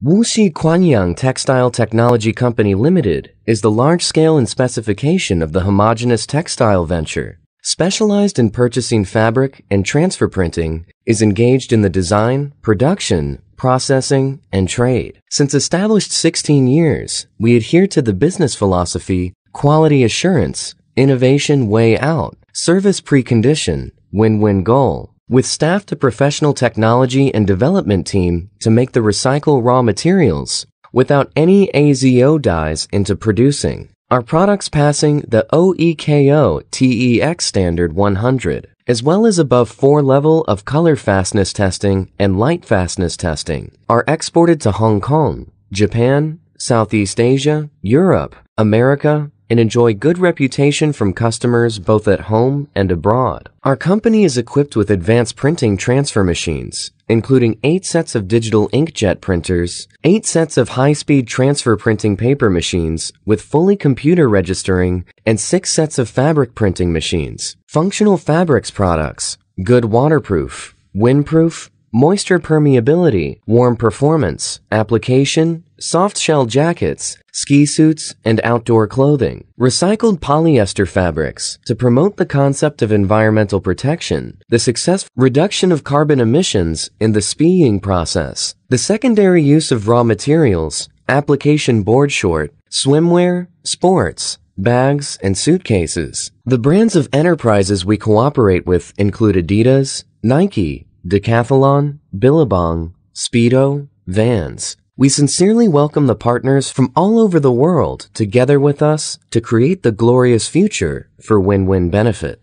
Wuxi Quanyang Textile Technology Company Limited is the large scale and specification of the homogeneous textile venture. Specialized in purchasing fabric and transfer printing, is engaged in the design, production, processing, and trade. Since established 16 years, we adhere to the business philosophy, quality assurance, innovation way out, service precondition, win-win goal, with staffed a professional technology and development team to make the recycle raw materials without any AZO dyes into producing. Our products passing the OEKO TEX standard 100, as well as above 4 level of color fastness testing and light fastness testing, are exported to Hong Kong, Japan, Southeast Asia, Europe, America, and enjoy good reputation from customers both at home and abroad. Our company is equipped with advanced printing transfer machines, including 8 sets of digital inkjet printers, 8 sets of high-speed transfer printing paper machines with fully computer registering, and 6 sets of fabric printing machines. Functional fabrics products, good waterproof, windproof, moisture permeability, warm performance, application, soft shell jackets, ski suits, and outdoor clothing, recycled polyester fabrics to promote the concept of environmental protection, the successful reduction of carbon emissions in the speeing process, the secondary use of raw materials, application board short, swimwear, sports, bags, and suitcases. The brands of enterprises we cooperate with include Adidas, Nike, Decathlon, Billabong, Speedo, Vans, we sincerely welcome the partners from all over the world together with us to create the glorious future for win-win benefit.